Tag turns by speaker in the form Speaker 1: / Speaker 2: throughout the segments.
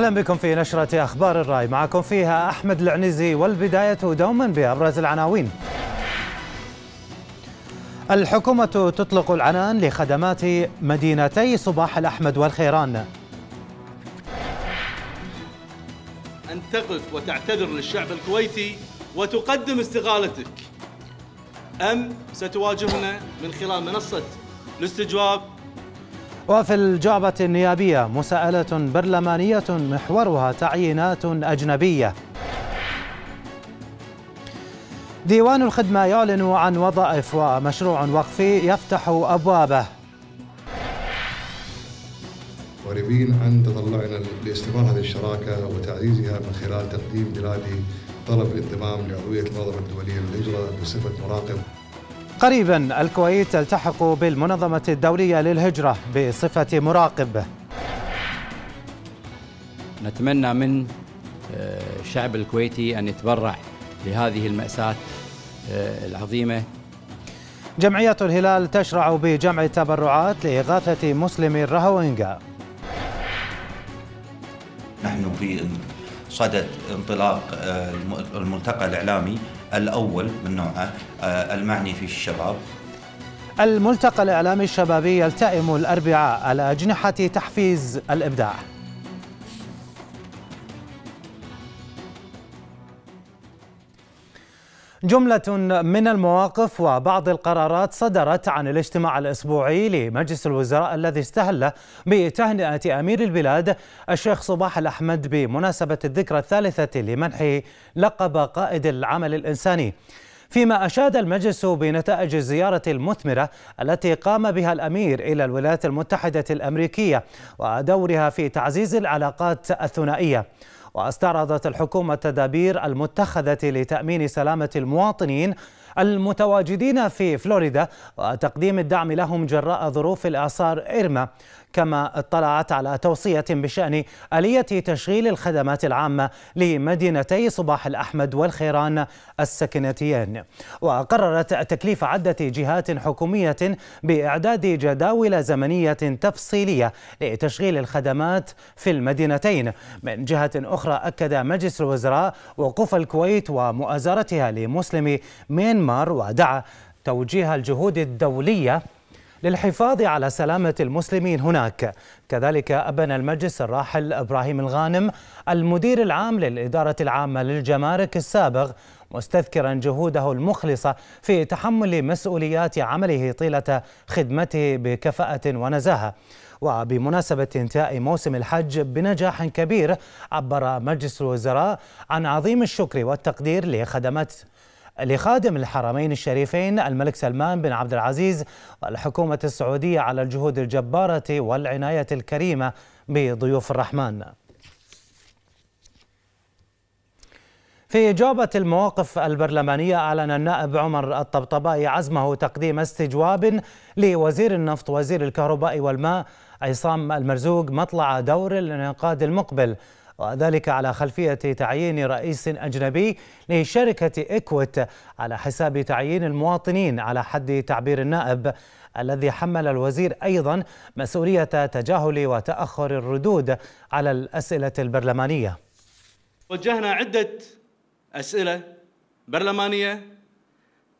Speaker 1: اهلا بكم في نشره اخبار الراي معكم فيها احمد العنزي والبدايه دوما بابرز العناوين. الحكومه تطلق العنان لخدمات مدينتي صباح الاحمد والخيران.
Speaker 2: ان تقف وتعتذر للشعب الكويتي وتقدم استقالتك. ام ستواجهنا من خلال منصه الاستجواب
Speaker 1: وفي الجعبة النيابية مساءلة برلمانية محورها تعيينات أجنبية ديوان الخدمة يعلن عن وظائف ومشروع وقفي يفتح أبوابه
Speaker 3: قريبين عن تطلعنا لاستمرار هذه الشراكة وتعزيزها من خلال تقديم بلادي طلب الانضمام لعضوية المنظمة الدولية للهجرة بصفة مراقب
Speaker 1: قريبا الكويت تلتحق بالمنظمة الدولية للهجرة بصفة مراقب
Speaker 4: نتمنى من آه، الشعب الكويتي أن يتبرع لهذه المأساة آه، العظيمة
Speaker 1: جمعية الهلال تشرع بجمع التبرعات لإغاثة مسلمي الرهوينغا
Speaker 5: نحن في صدد انطلاق آه، الملتقى الإعلامي الأول من نوعه آه، المعني في الشباب
Speaker 1: الملتقى الإعلامي الشبابي يلتئم الأربعاء على أجنحة تحفيز الإبداع جملة من المواقف وبعض القرارات صدرت عن الاجتماع الأسبوعي لمجلس الوزراء الذي استهل بتهنئة أمير البلاد الشيخ صباح الأحمد بمناسبة الذكرى الثالثة لمنحه لقب قائد العمل الإنساني فيما أشاد المجلس بنتائج الزيارة المثمرة التي قام بها الأمير إلى الولايات المتحدة الأمريكية ودورها في تعزيز العلاقات الثنائية واستعرضت الحكومة التدابير المتخذة لتأمين سلامة المواطنين المتواجدين في فلوريدا وتقديم الدعم لهم جراء ظروف الإعصار إرما كما اطلعت على توصية بشأن آلية تشغيل الخدمات العامة لمدينتي صباح الأحمد والخيران السكنتيان وقررت تكليف عدة جهات حكومية بإعداد جداول زمنية تفصيلية لتشغيل الخدمات في المدينتين من جهة أخرى أكد مجلس الوزراء وقوف الكويت ومؤازرتها لمسلمي ميانمار ودعا توجيه الجهود الدولية للحفاظ على سلامة المسلمين هناك كذلك أبن المجلس الراحل إبراهيم الغانم المدير العام للإدارة العامة للجمارك السابق مستذكرا جهوده المخلصة في تحمل مسؤوليات عمله طيلة خدمته بكفاءة ونزاهة وبمناسبة انتهاء موسم الحج بنجاح كبير عبر مجلس الوزراء عن عظيم الشكر والتقدير لخدمات لخادم الحرمين الشريفين الملك سلمان بن عبد العزيز والحكومة السعودية على الجهود الجبارة والعناية الكريمة بضيوف الرحمن في إجابة المواقف البرلمانية أعلن النائب عمر الطبطبائي عزمه تقديم استجواب لوزير النفط وزير الكهرباء والماء عصام المرزوق مطلع دور الانعقاد المقبل وذلك على خلفية تعيين رئيس أجنبي لشركة إكوت على حساب تعيين المواطنين على حد تعبير النائب الذي حمل الوزير أيضا مسؤولية تجاهل وتأخر الردود على الأسئلة البرلمانية
Speaker 2: وجهنا عدة أسئلة برلمانية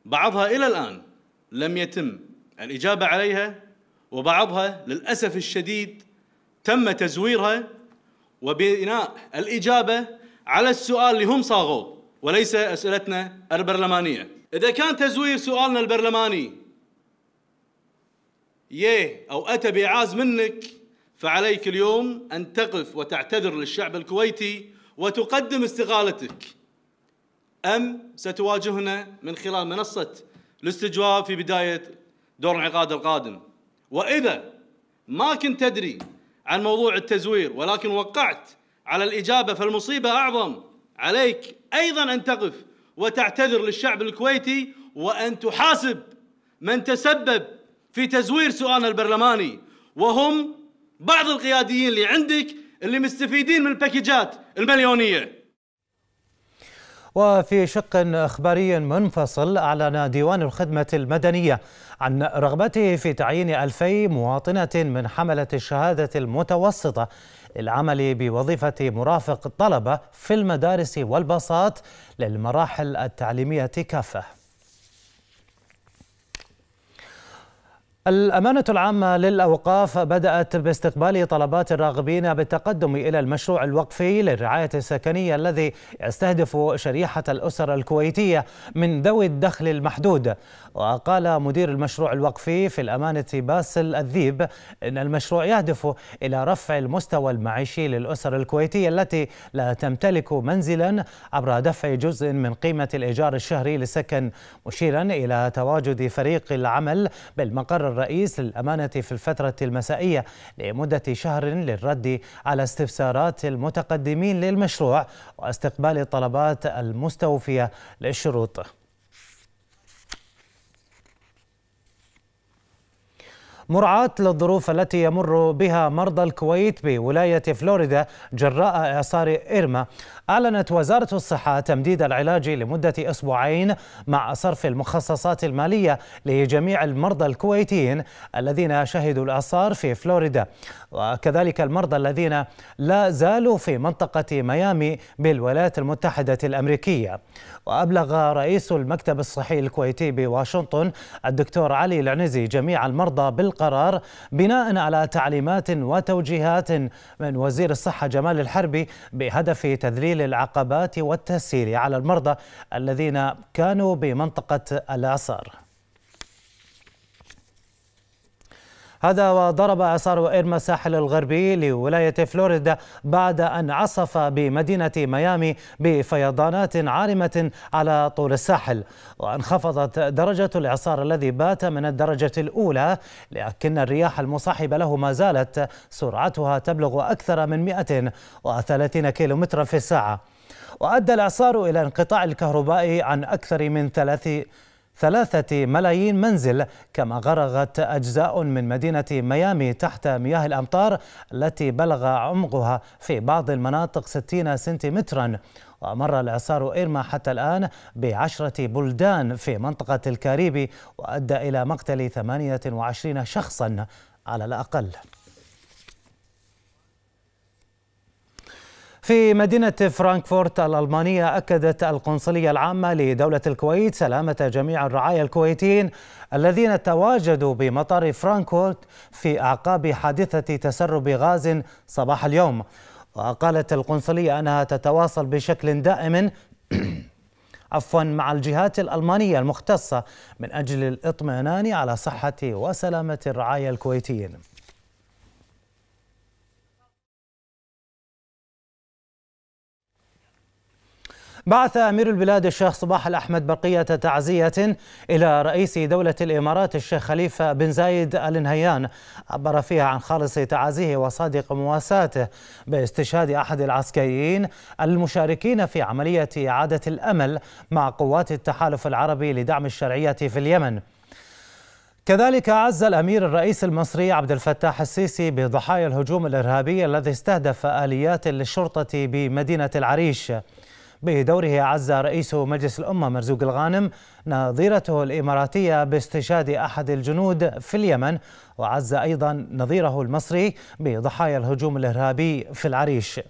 Speaker 2: بعضها إلى الآن لم يتم الإجابة عليها وبعضها للأسف الشديد تم تزويرها وبناء الإجابة على السؤال اللي هم صاغوه وليس أسئلتنا البرلمانية إذا كان تزوير سؤالنا البرلماني يه أو أتى بإعاز منك فعليك اليوم أن تقف وتعتذر للشعب الكويتي وتقدم استقالتك أم ستواجهنا من خلال منصة الاستجواب في بداية دور انعقاد القادم وإذا ما كنت تدري عن موضوع التزوير ولكن وقعت على الاجابه فالمصيبه اعظم عليك ايضا ان تقف وتعتذر للشعب الكويتي وان تحاسب من تسبب في تزوير سؤالنا البرلماني وهم بعض القياديين اللي عندك اللي مستفيدين من الباكجات المليونيه
Speaker 1: وفي شق اخباري منفصل اعلن ديوان الخدمه المدنيه عن رغبته في تعيين 2000 مواطنه من حمله الشهاده المتوسطه للعمل بوظيفه مرافق الطلبه في المدارس والباصات للمراحل التعليميه كافه الأمانة العامة للأوقاف بدأت باستقبال طلبات الراغبين بالتقدم إلى المشروع الوقفي للرعاية السكنية الذي يستهدف شريحة الأسر الكويتية من ذوي الدخل المحدود وقال مدير المشروع الوقفي في الأمانة باسل الذيب إن المشروع يهدف إلى رفع المستوى المعيشي للأسر الكويتية التي لا تمتلك منزلا عبر دفع جزء من قيمة الإيجار الشهري للسكن مشيرا إلى تواجد فريق العمل بالمقر الرئيس للأمانة في الفترة المسائية لمدة شهر للرد على استفسارات المتقدمين للمشروع واستقبال طلبات المستوفية للشروط مراعاة للظروف التي يمر بها مرضى الكويت بولاية فلوريدا جراء إعصار إيرما أعلنت وزارة الصحة تمديد العلاج لمدة أسبوعين مع صرف المخصصات المالية لجميع المرضى الكويتيين الذين شهدوا الإعصار في فلوريدا وكذلك المرضى الذين لا زالوا في منطقة ميامي بالولايات المتحدة الأمريكية وأبلغ رئيس المكتب الصحي الكويتي بواشنطن الدكتور علي العنزي جميع المرضى بالقرار القرار بناء على تعليمات وتوجيهات من وزير الصحة جمال الحربي بهدف تذليل العقبات والتسهيل على المرضى الذين كانوا بمنطقة الإعصار هذا وضرب إعصار إيرما الساحل الغربي لولاية فلوريدا بعد أن عصف بمدينة ميامي بفيضانات عارمة على طول الساحل وانخفضت درجة الإعصار الذي بات من الدرجة الأولى لكن الرياح المصاحبة له ما زالت سرعتها تبلغ أكثر من 130 كيلومترا في الساعة وأدى الإعصار إلى انقطاع الكهرباء عن أكثر من ثلاث ثلاثة ملايين منزل كما غرقت أجزاء من مدينة ميامي تحت مياه الأمطار التي بلغ عمقها في بعض المناطق 60 سنتيمترا ومر الإعصار إيرما حتى الآن بعشرة بلدان في منطقة الكاريبي وأدى إلى مقتل 28 شخصا على الأقل في مدينة فرانكفورت الألمانية أكدت القنصلية العامة لدولة الكويت سلامة جميع الرعايا الكويتيين الذين تواجدوا بمطار فرانكفورت في أعقاب حادثة تسرب غاز صباح اليوم وقالت القنصلية أنها تتواصل بشكل دائم عفوا مع الجهات الألمانية المختصة من أجل الإطمئنان على صحة وسلامة الرعايا الكويتيين بعث أمير البلاد الشيخ صباح الأحمد بقية تعزية إلى رئيس دولة الإمارات الشيخ خليفة بن زايد آل نهيان عبر فيها عن خالص تعازيه وصادق مواساته باستشهاد أحد العسكريين المشاركين في عملية إعادة الأمل مع قوات التحالف العربي لدعم الشرعية في اليمن كذلك عز الامير الرئيس المصري عبد الفتاح السيسي بضحايا الهجوم الارهابي الذي استهدف اليات للشرطه بمدينه العريش بدوره عز رئيس مجلس الأمة مرزوق الغانم نظيرته الإماراتية باستشهاد أحد الجنود في اليمن وعز أيضا نظيره المصري بضحايا الهجوم الإرهابي في العريش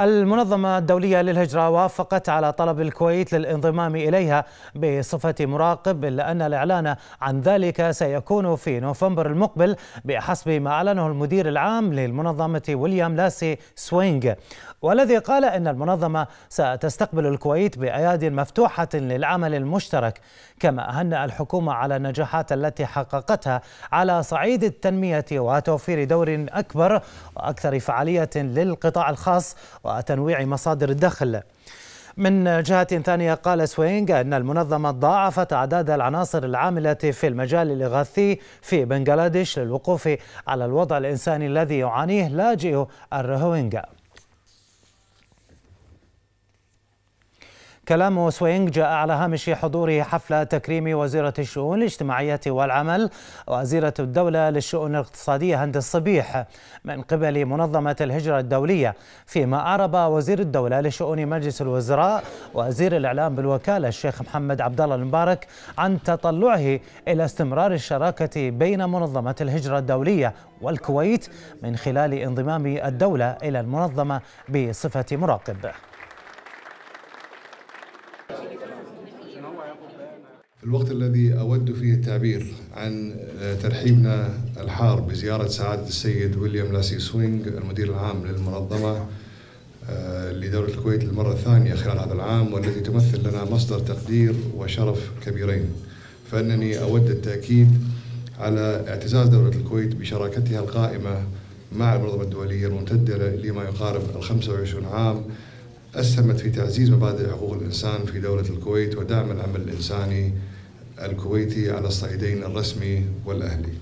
Speaker 1: المنظمة الدولية للهجرة وافقت على طلب الكويت للانضمام إليها بصفة مراقب إلا أن الإعلان عن ذلك سيكون في نوفمبر المقبل بحسب ما أعلنه المدير العام للمنظمة ويليام لاسي سوينغ والذي قال إن المنظمة ستستقبل الكويت بأياد مفتوحة للعمل المشترك كما أهن الحكومة على النجاحات التي حققتها على صعيد التنمية وتوفير دور أكبر وأكثر فعالية للقطاع الخاص وتنويع مصادر الدخل من جهة ثانية قال سوينغ أن المنظمة ضاعفت أعداد العناصر العاملة في المجال الإغاثي في بنغلاديش للوقوف على الوضع الإنساني الذي يعانيه لاجئو الرهوينغا كلام سوينج جاء على هامش حضور حفلة تكريم وزيرة الشؤون الاجتماعية والعمل وزيرة الدولة للشؤون الاقتصادية هند الصبيح من قبل منظمة الهجرة الدولية فيما أعرب وزير الدولة لشؤون مجلس الوزراء وزير الإعلام بالوكالة الشيخ محمد عبد الله المبارك عن تطلعه إلى استمرار الشراكة بين منظمة الهجرة الدولية والكويت من خلال انضمام الدولة إلى المنظمة بصفة مراقب
Speaker 3: في الوقت الذي أود فيه التعبير عن آه، ترحيبنا الحار بزيارة سعادة السيد ويليام لاسي سوينغ المدير العام للمنظمة آه، لدولة الكويت للمرة الثانية خلال هذا العام والذي تمثل لنا مصدر تقدير وشرف كبيرين فأنني أود التأكيد على اعتزاز دولة الكويت بشراكتها القائمة مع المنظمة الدولية الممتدة لما يقارب ال 25 عام أسهمت في تعزيز مبادئ حقوق الإنسان في دولة الكويت ودعم العمل الإنساني الكويتي على الصعيدين الرسمي والأهلي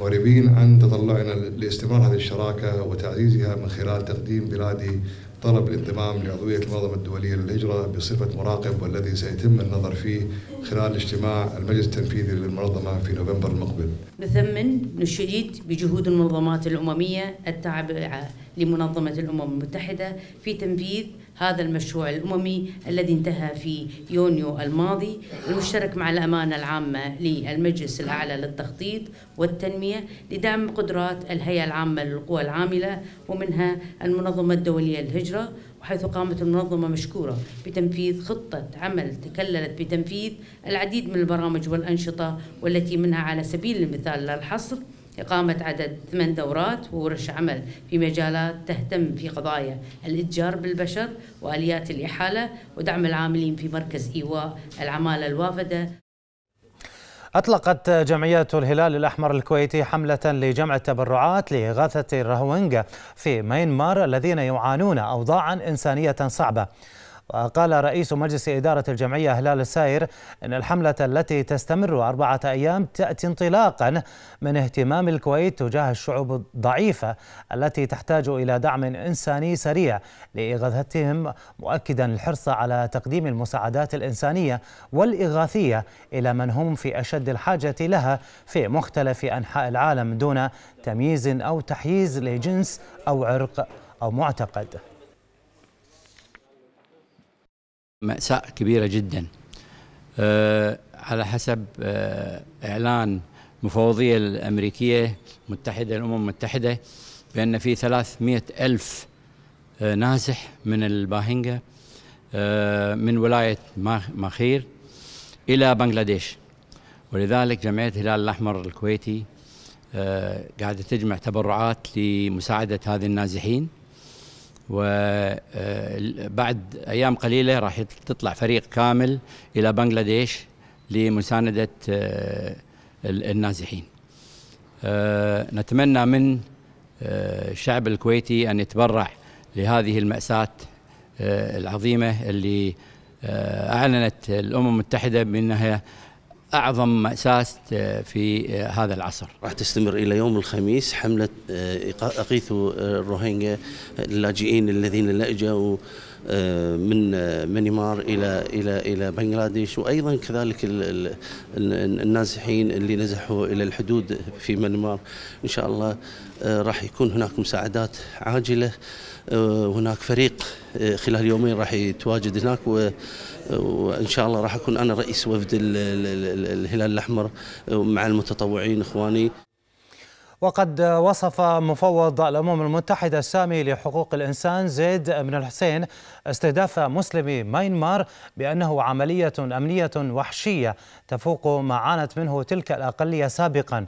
Speaker 3: معربين عن تطلعنا لاستمرار هذه الشراكة وتعزيزها من خلال تقديم بلادي طلب الانضمام لعضوية المنظمة الدولية للهجرة بصفة مراقب والذي سيتم النظر فيه خلال اجتماع المجلس التنفيذي للمنظمة في نوفمبر المقبل
Speaker 6: نثمن نشيد بجهود المنظمات الأممية التابعة لمنظمة الأمم المتحدة في تنفيذ هذا المشروع الأممي الذي انتهى في يونيو الماضي المشترك مع الأمانة العامة للمجلس الأعلى للتخطيط والتنمية لدعم قدرات الهيئة العامة للقوى العاملة ومنها المنظمة الدولية للهجرة وحيث قامت المنظمة مشكورة بتنفيذ خطة عمل تكللت بتنفيذ العديد من البرامج والأنشطة والتي منها على سبيل المثال للحصر إقامة عدد ثمان دورات وورش عمل في مجالات تهتم في قضايا الإتجار بالبشر وآليات الإحالة ودعم العاملين في مركز إيواء العمالة الوافدة
Speaker 1: أطلقت جمعية الهلال الأحمر الكويتي حملة لجمع التبرعات لإغاثة الرهوينجا في ميانمار الذين يعانون أوضاعا إنسانية صعبة وقال رئيس مجلس إدارة الجمعية هلال الساير أن الحملة التي تستمر أربعة أيام تأتي انطلاقا من اهتمام الكويت تجاه الشعوب الضعيفة التي تحتاج إلى دعم إنساني سريع لإغاثتهم مؤكدا الحرص على تقديم المساعدات الإنسانية والإغاثية إلى من هم في أشد الحاجة لها في مختلف أنحاء العالم دون تمييز أو تحييز لجنس أو عرق أو معتقد
Speaker 4: مأساة كبيرة جدا آه، على حسب آه، إعلان مفوضية الأمريكية متحدة الأمم المتحدة بأن في 300 ألف آه، نازح من الباهنجا من ولاية ماخير إلى بنغلاديش ولذلك جمعية الهلال الأحمر الكويتي قاعدة تجمع تبرعات لمساعدة هذه النازحين وبعد آه، ايام قليله راح تطلع فريق كامل الى بنغلاديش لمسانده آه، النازحين. آه، نتمنى من الشعب الكويتي ان يتبرع لهذه الماساه العظيمه اللي اعلنت الامم المتحده بانها أعظم مأساة آه، في آه، هذا العصر
Speaker 2: راح تستمر إلى يوم الخميس حملة اغيثوا آه، الروهينجا اللاجئين الذين لجأوا من مينمار الى الى الى بنغلاديش وايضا كذلك النازحين اللي نزحوا الى الحدود في مينمار ان شاء الله راح يكون هناك مساعدات عاجله هناك فريق خلال يومين راح يتواجد هناك و وان شاء الله راح اكون انا رئيس وفد الهلال الاحمر آه، مع المتطوعين اخواني
Speaker 1: وقد وصف مفوض الامم المتحده السامي لحقوق الانسان زيد بن الحسين استهداف مسلمي ماينمار بانه عمليه امنيه وحشيه تفوق ما عانت منه تلك الاقليه سابقا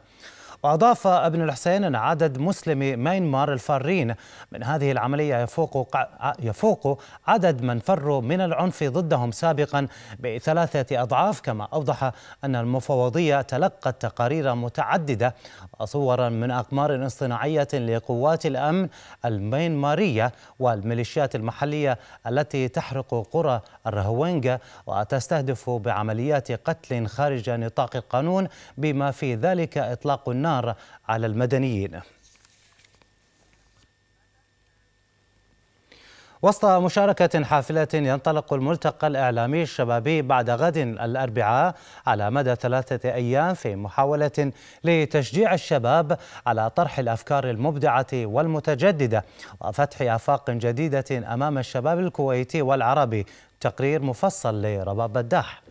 Speaker 1: وأضاف ابن الحسين أن عدد مسلمي ميانمار الفارين من هذه العملية يفوق يفوق عدد من فروا من العنف ضدهم سابقا بثلاثة أضعاف كما أوضح أن المفوضية تلقت تقارير متعددة وصورا من أقمار اصطناعية لقوات الأمن الميانمارية والميليشيات المحلية التي تحرق قرى الرهوينغا وتستهدف بعمليات قتل خارج نطاق القانون بما في ذلك إطلاق النار النار على المدنيين وسط مشاركة حافلة ينطلق الملتقى الإعلامي الشبابي بعد غد الأربعاء على مدى ثلاثة أيام في محاولة لتشجيع الشباب على طرح الأفكار المبدعة والمتجددة وفتح آفاق جديدة أمام الشباب الكويتي والعربي تقرير مفصل لرباب بداح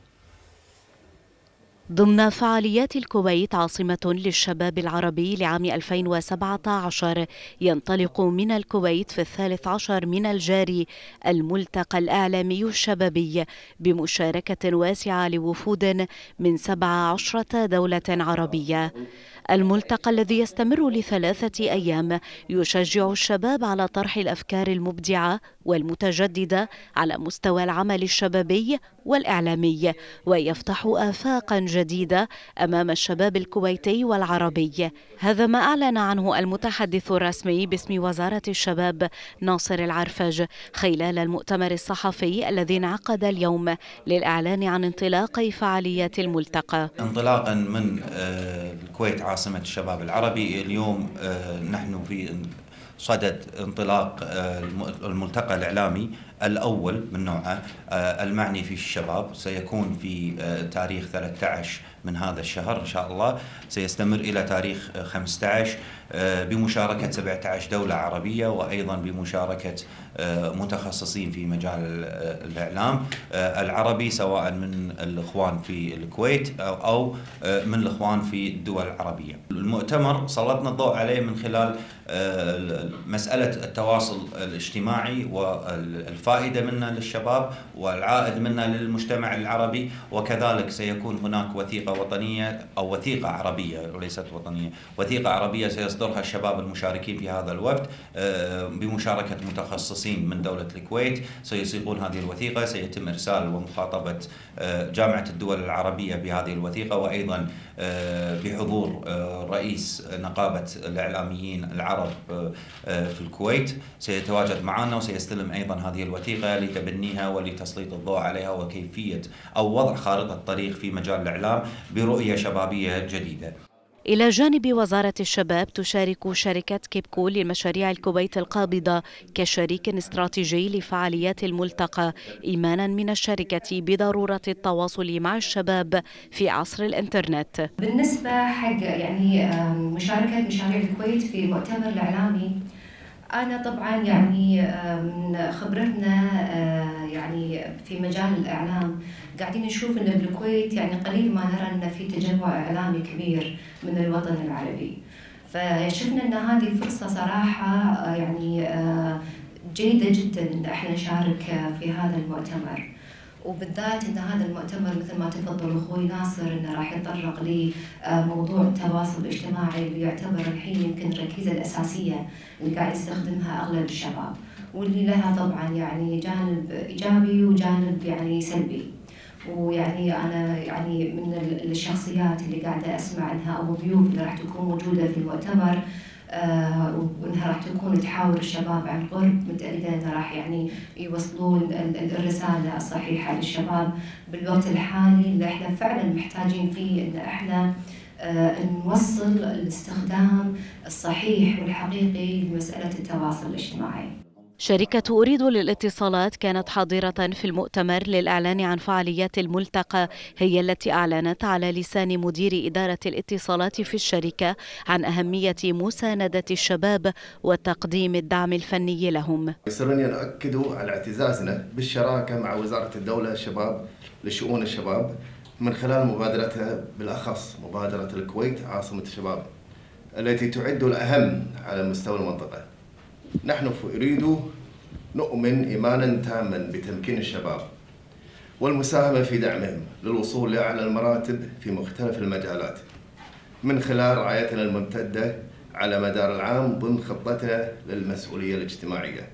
Speaker 6: ضمن فعاليات الكويت عاصمة للشباب العربي لعام 2017 ينطلق من الكويت في الثالث عشر من الجاري الملتقى الإعلامي الشبابي بمشاركة واسعة لوفود من 17 دولة عربية الملتقى الذي يستمر لثلاثة أيام يشجع الشباب على طرح الأفكار المبدعة والمتجددة على مستوى العمل الشبابي والإعلامي ويفتح آفاقا جديدة جديدة أمام الشباب الكويتي والعربي هذا ما أعلن عنه المتحدث الرسمي باسم وزارة الشباب ناصر العرفج خلال المؤتمر الصحفي الذي انعقد اليوم للإعلان عن انطلاق فعاليات الملتقى
Speaker 5: انطلاقا من آه، الكويت عاصمة الشباب العربي اليوم آه، نحن في صدد انطلاق آه، الملتقى الإعلامي الأول من نوعه آه، المعني في الشباب سيكون في آه، تاريخ 13 من هذا الشهر إن شاء الله سيستمر إلى تاريخ 15 آه، بمشاركة 17 دولة عربية وأيضا بمشاركة متخصصين في مجال الإعلام العربي سواء من الإخوان في الكويت أو من الإخوان في الدول العربية المؤتمر سلطنا الضوء عليه من خلال مسألة التواصل الاجتماعي والفكرة الفائدة منها للشباب والعائد منها للمجتمع العربي وكذلك سيكون هناك وثيقة وطنية أو وثيقة عربية وليست وطنية وثيقة عربية سيصدرها الشباب المشاركين في هذا الوفد آه، بمشاركة متخصصين من دولة الكويت سيصيغون هذه الوثيقة سيتم إرسال ومخاطبة آه، جامعة الدول العربية بهذه الوثيقة وأيضا آه، بحضور رئيس نقابة الإعلاميين العرب في الكويت سيتواجد معنا وسيستلم أيضا هذه الوثيقة الوثيقة لتبنيها ولتسليط الضوء عليها وكيفية أو وضع خارطة طريق في مجال الإعلام برؤية شبابية جديدة
Speaker 6: إلى جانب وزارة الشباب تشارك شركة كيبكو للمشاريع الكويت القابضة كشريك استراتيجي لفعاليات الملتقى إيمانا من الشركة بضرورة التواصل مع الشباب في عصر الإنترنت بالنسبة
Speaker 7: حق يعني مشاركة مشاريع الكويت في المؤتمر الإعلامي أنا طبعا يعني من خبرتنا آه، يعني في مجال الإعلام قاعدين نشوف إن بالكويت يعني قليل ما نرى إن في تجمع إعلامي كبير من الوطن العربي. فشفنا إن هذه فرصة صراحة آه، يعني آه، جيدة جدا إن احنا نشارك في هذا المؤتمر. وبالذات ان هذا المؤتمر مثل ما تفضل اخوي ناصر انه راح يتطرق لموضوع التواصل الاجتماعي اللي يعتبر الحين يمكن الركيزه الاساسيه اللي قاعد يستخدمها اغلب الشباب واللي لها طبعا يعني جانب ايجابي وجانب يعني سلبي. ويعني انا يعني من الشخصيات اللي قاعده اسمع عنها او الضيوف اللي راح تكون موجوده في المؤتمر آه، وانها راح تكون تحاور الشباب عن قرب متاكده انها راح يعني يوصلون الرساله الصحيحه للشباب بالوقت الحالي اللي احنا فعلا محتاجين فيه ان احنا آه، نوصل الاستخدام الصحيح والحقيقي لمساله التواصل الاجتماعي.
Speaker 6: شركة أريد للاتصالات كانت حاضرة في المؤتمر للإعلان عن فعاليات الملتقى هي التي أعلنت على لسان مدير إدارة الاتصالات في الشركة عن أهمية مساندة الشباب وتقديم الدعم الفني لهم
Speaker 2: يسرني أن أؤكد على اعتزازنا بالشراكة مع وزارة الدولة الشباب لشؤون الشباب من خلال مبادرتها بالأخص مبادرة الكويت عاصمة الشباب التي تعد الأهم على مستوى المنطقة نحن في إريدو نؤمن إيمانا تاما بتمكين الشباب والمساهمة في دعمهم للوصول لأعلى المراتب في مختلف المجالات من خلال رعايتنا الممتدة على مدار العام ضمن خطتنا للمسؤولية
Speaker 3: الاجتماعية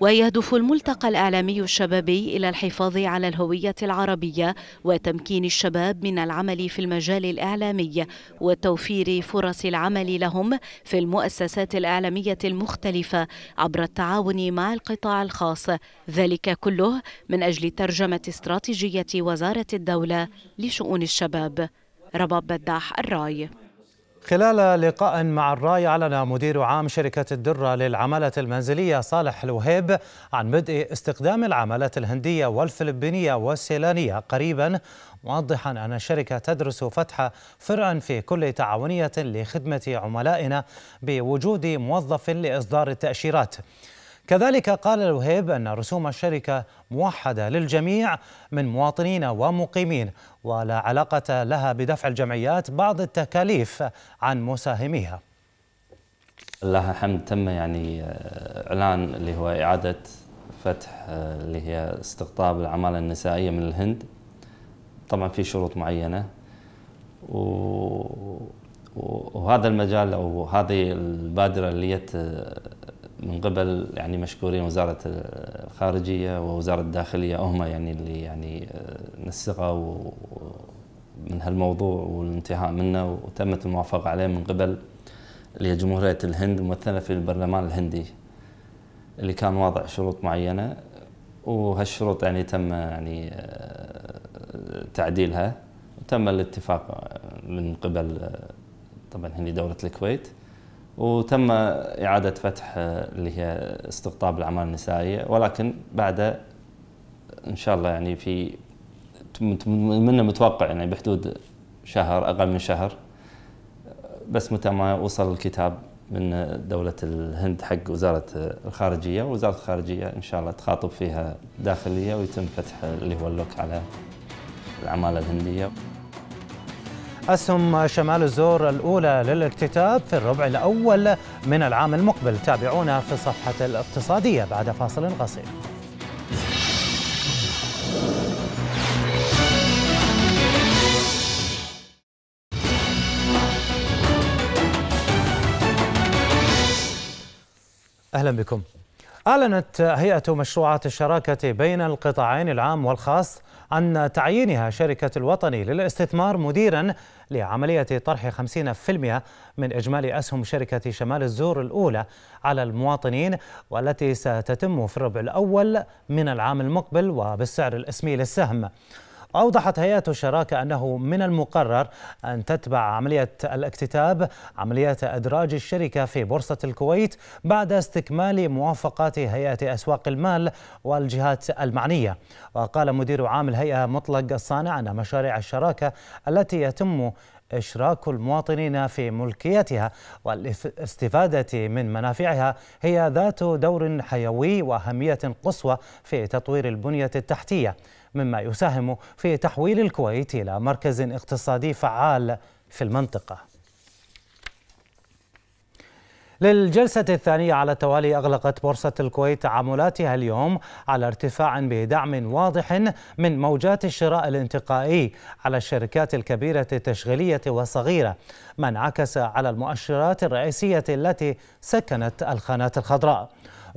Speaker 6: ويهدف الملتقى الإعلامي الشبابي إلى الحفاظ على الهوية العربية وتمكين الشباب من العمل في المجال الإعلامي وتوفير فرص العمل لهم في المؤسسات الإعلامية المختلفة عبر التعاون مع القطاع الخاص ذلك كله من أجل ترجمة استراتيجية وزارة الدولة لشؤون الشباب رباب بداح الراي
Speaker 1: خلال لقاء مع الراي أعلن مدير عام شركة الدرة للعمالة المنزلية صالح الوهيب عن بدء استخدام العمالات الهندية والفلبينية والسيلانية قريبا موضحا أن الشركة تدرس فتح فرع في كل تعاونية لخدمة عملائنا بوجود موظف لإصدار التأشيرات كذلك قال الوهيب أن رسوم الشركة موحدة للجميع من مواطنين ومقيمين ولا علاقة لها بدفع الجمعيات بعض التكاليف عن مساهميها
Speaker 8: لها الحمد تم يعني آه، إعلان اللي هو إعادة فتح آه، اللي هي استقطاب العمالة النسائية من الهند طبعا في شروط معينة و... وهذا المجال او هذه البادره اللي جت من قبل يعني مشكورين وزاره الخارجيه ووزاره الداخليه هم يعني اللي يعني آه، نسقوا من هالموضوع والانتهاء منه وتمت الموافقه عليه من قبل اللي هي جمهوريه الهند ممثله في البرلمان الهندي اللي كان واضع شروط معينه وهالشروط يعني تم يعني آه، تعديلها وتم الاتفاق آه، من قبل طبعا هني دوله الكويت وتم إعادة فتح آه، اللي هي استقطاب الأعمال النسائية ولكن بعد إن شاء الله يعني في منا متوقع يعني بحدود شهر أقل من شهر بس متى ما وصل الكتاب من دولة الهند حق وزارة الخارجية وزارة الخارجية إن شاء الله تخاطب فيها داخلية ويتم فتح اللي هو اللوك على العمالة الهندية
Speaker 1: أسهم شمال الزور الأولى للاكتتاب في الربع الأول من العام المقبل تابعونا في صفحة الاقتصادية بعد فاصل قصير أهلا بكم أعلنت هيئة مشروعات الشراكة بين القطاعين العام والخاص عن تعيينها شركة الوطني للاستثمار مديرا لعملية طرح 50% من إجمالي أسهم شركة شمال الزور الأولى على المواطنين والتي ستتم في الربع الأول من العام المقبل وبالسعر الاسمي للسهم أوضحت هيئة الشراكة أنه من المقرر أن تتبع عملية الاكتتاب عملية إدراج الشركة في بورصة الكويت بعد استكمال موافقات هيئة أسواق المال والجهات المعنية وقال مدير عام الهيئة مطلق الصانع أن مشاريع الشراكة التي يتم إشراك المواطنين في ملكيتها والاستفادة من منافعها هي ذات دور حيوي وأهمية قصوى في تطوير البنية التحتية مما يساهم في تحويل الكويت إلى مركز اقتصادي فعال في المنطقة للجلسة الثانية على التوالي أغلقت بورصة الكويت تعاملاتها اليوم على ارتفاع بدعم واضح من موجات الشراء الانتقائي على الشركات الكبيرة التشغيلية والصغيرة ما انعكس على المؤشرات الرئيسية التي سكنت الخانات الخضراء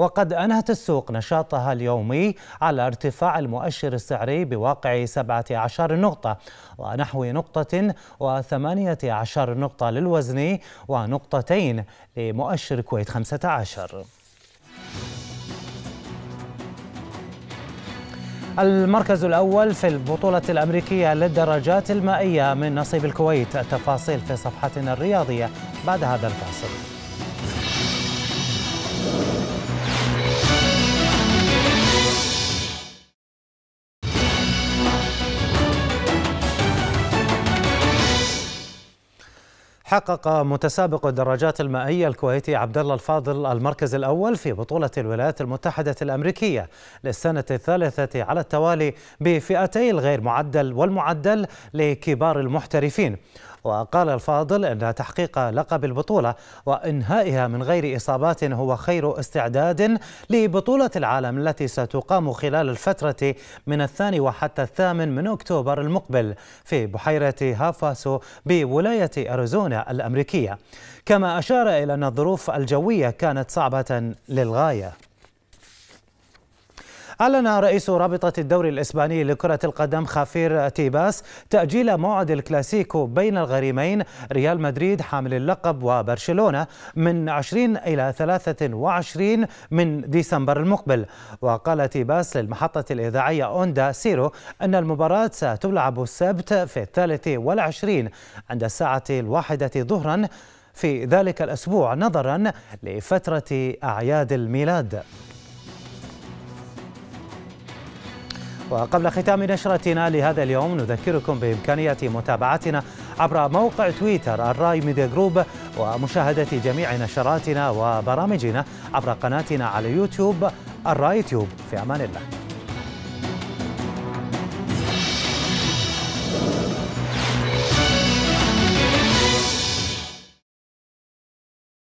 Speaker 1: وقد أنهت السوق نشاطها اليومي على ارتفاع المؤشر السعري بواقع 17 نقطة ونحو نقطة و18 نقطة للوزن ونقطتين لمؤشر كويت 15 المركز الأول في البطولة الأمريكية للدراجات المائية من نصيب الكويت التفاصيل في صفحتنا الرياضية بعد هذا الفاصل حقق متسابق الدراجات المائية الكويتي عبد الله الفاضل المركز الأول في بطولة الولايات المتحدة الأمريكية للسنة الثالثة على التوالي بفئتي الغير معدل والمعدل لكبار المحترفين وقال الفاضل أن تحقيق لقب البطولة وإنهائها من غير إصابات هو خير استعداد لبطولة العالم التي ستقام خلال الفترة من الثاني وحتى الثامن من أكتوبر المقبل في بحيرة هافاسو بولاية أريزونا الأمريكية كما أشار إلى أن الظروف الجوية كانت صعبة للغاية أعلن رئيس رابطة الدوري الإسباني لكرة القدم خافير تيباس تأجيل موعد الكلاسيكو بين الغريمين ريال مدريد حامل اللقب وبرشلونة من 20 إلى 23 من ديسمبر المقبل وقال تيباس للمحطة الإذاعية أوندا سيرو أن المباراة ستلعب السبت في الثالث والعشرين عند الساعة الواحدة ظهرا في ذلك الأسبوع نظرا لفترة أعياد الميلاد وقبل ختام نشرتنا لهذا اليوم نذكركم بإمكانية متابعتنا عبر موقع تويتر الراي ميديا جروب ومشاهدة جميع نشراتنا وبرامجنا عبر قناتنا على يوتيوب الراي تيوب في أمان الله